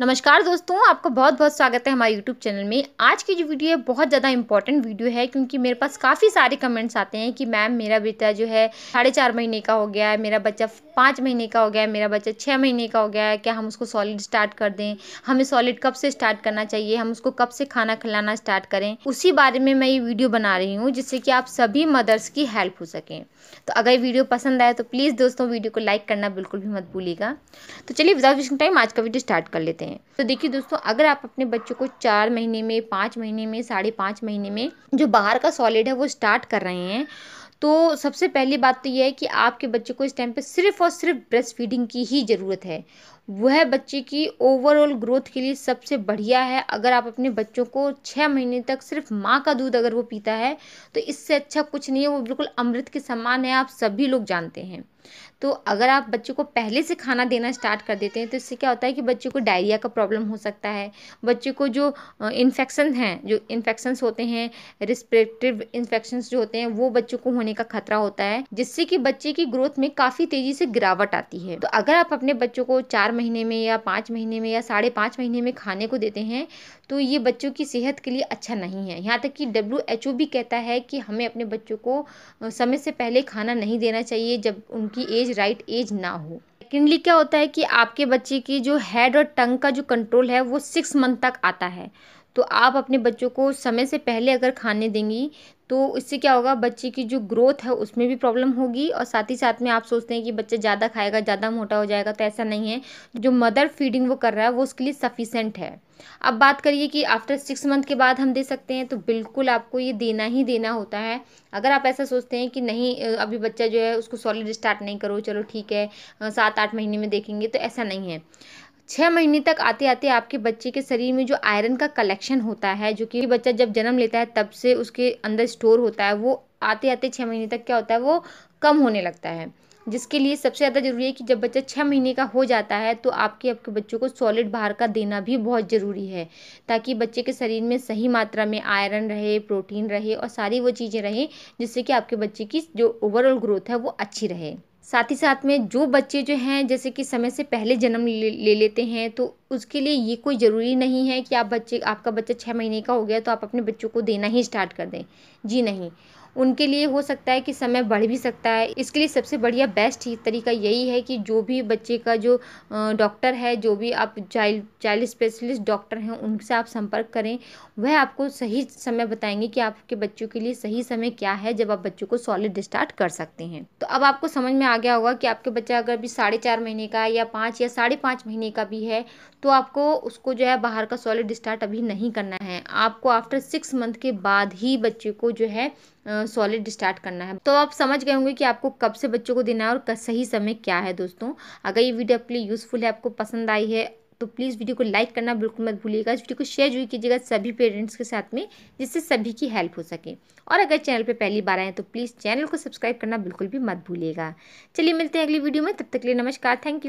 नमस्कार दोस्तों आपका बहुत बहुत स्वागत है हमारे YouTube चैनल में आज की जो वीडियो है बहुत ज़्यादा इंपॉर्टेंट वीडियो है क्योंकि मेरे पास काफ़ी सारे कमेंट्स आते हैं कि मैम मेरा बेटा जो है साढ़े चार महीने का हो गया है मेरा बच्चा पाँच महीने का हो गया है मेरा बच्चा छः महीने का हो गया है क्या हम उसको सॉलिड स्टार्ट कर दें हमें सॉलिड कब से स्टार्ट करना चाहिए हम उसको कब से खाना खिलाना स्टार्ट करें उसी बारे में मैं ये वीडियो बना रही हूँ जिससे कि आप सभी मदर्स की हेल्प हो सकें तो अगर ये वीडियो पसंद आए तो प्लीज़ दोस्तों वीडियो को लाइक करना बिल्कुल भी मत भूलिएगा तो चलिए विदाउट वेस्टिंग टाइम आज का वीडियो स्टार्ट कर लेते हैं सकते हैं तो देखिए दोस्तों अगर आप अपने बच्चों को चार महीने में पाँच महीने में साढ़े पाँच महीने में जो बाहर का सॉलिड है वो स्टार्ट कर रहे हैं तो सबसे पहली बात तो यह है कि आपके बच्चे को इस टाइम पे सिर्फ और सिर्फ ब्रेस्ट फीडिंग की ही ज़रूरत है वह बच्चे की ओवरऑल ग्रोथ के लिए सबसे बढ़िया है अगर आप अपने बच्चों को छः महीने तक सिर्फ माँ का दूध अगर वो पीता है तो इससे अच्छा कुछ नहीं है वो बिल्कुल अमृत के समान है आप सभी लोग जानते हैं तो अगर आप बच्चे को पहले से खाना देना स्टार्ट कर देते हैं तो इससे क्या होता है कि बच्चे को डायरिया का प्रॉब्लम हो सकता है बच्चे को जो इन्फेक्शन हैं जो इन्फेक्शन होते हैं रिस्परेटिव इन्फेक्शन जो होते हैं वो बच्चों को होने का खतरा होता है जिससे कि बच्चे की ग्रोथ में काफ़ी तेज़ी से गिरावट आती है तो अगर आप अपने बच्चों को चार महीने में या पाँच महीने में या साढ़े पाँच महीने में खाने को देते हैं तो ये बच्चों की सेहत के लिए अच्छा नहीं है यहाँ तक कि डब्ल्यू भी कहता है कि हमें अपने बच्चों को समय से पहले खाना नहीं देना चाहिए जब उनकी एज राइट एज ना हो सेकेंडली क्या होता है कि आपके बच्चे की जो हेड और टंग का जो कंट्रोल है वो सिक्स मंथ तक आता है तो आप अपने बच्चों को समय से पहले अगर खाने देंगी तो इससे क्या होगा बच्चे की जो ग्रोथ है उसमें भी प्रॉब्लम होगी और साथ ही साथ में आप सोचते हैं कि बच्चा ज़्यादा खाएगा ज़्यादा मोटा हो जाएगा तो ऐसा नहीं है जो मदर फीडिंग वो कर रहा है वो उसके लिए सफिशेंट है अब बात करिए कि आफ्टर सिक्स मंथ के बाद हम दे सकते हैं तो बिल्कुल आपको ये देना ही देना होता है अगर आप ऐसा सोचते हैं कि नहीं अभी बच्चा जो है उसको सॉलिड स्टार्ट नहीं करो चलो ठीक है सात आठ महीने में देखेंगे तो ऐसा नहीं है छः महीने तक आते आते आपके बच्चे के शरीर में जो आयरन का कलेक्शन होता है जो कि बच्चा जब जन्म लेता है तब से उसके अंदर स्टोर होता है वो आते आते छः महीने तक क्या होता है वो कम होने लगता है जिसके लिए सबसे ज़्यादा ज़रूरी है कि जब बच्चा छः महीने का हो जाता है तो आपके आपके बच्चों को सॉलिड बाहर का देना भी बहुत ज़रूरी है ताकि बच्चे के शरीर में सही मात्रा में आयरन रहे प्रोटीन रहे और सारी वो चीज़ें रहें जिससे कि आपके बच्चे की जो ओवरऑल ग्रोथ है वो अच्छी रहे साथ ही साथ में जो बच्चे जो हैं जैसे कि समय से पहले जन्म ले लेते हैं तो उसके लिए ये कोई ज़रूरी नहीं है कि आप बच्चे आपका बच्चा छः महीने का हो गया तो आप अपने बच्चों को देना ही स्टार्ट कर दें जी नहीं उनके लिए हो सकता है कि समय बढ़ भी सकता है इसके लिए सबसे बढ़िया बेस्ट तरीका यही है कि जो भी बच्चे का जो डॉक्टर है जो भी आप चाइल्ड चाइल्ड स्पेशलिस्ट डॉक्टर हैं उनसे आप संपर्क करें वह आपको सही समय बताएंगे कि आपके बच्चों के लिए सही समय क्या है जब आप बच्चों को सॉलिड स्टार्ट कर सकते हैं तो अब आपको समझ में आ गया होगा कि आपके बच्चा अगर भी साढ़े चार महीने का या पाँच या साढ़े पाँच महीने का भी है तो आपको उसको जो है बाहर का सॉलिड स्टार्ट अभी नहीं करना है आपको आफ्टर सिक्स मंथ के बाद ही बच्चे को जो है सॉलिड स्टार्ट करना है तो आप समझ गए होंगे कि आपको कब से बच्चों को देना है और सही समय क्या है दोस्तों अगर ये वीडियो आपके लिए यूज़फुल है आपको पसंद आई है तो प्लीज़ वीडियो को लाइक करना बिल्कुल मत भूलिएगा इस वीडियो को शेयर जरूर कीजिएगा सभी पेरेंट्स के साथ में जिससे सभी की हेल्प हो सके और अगर चैनल पर पहली बार आए तो प्लीज़ चैनल को सब्सक्राइब करना बिल्कुल भी मत भूलिएगा चलिए मिलते हैं अगली वीडियो में तब तक के लिए नमस्कार थैंक यू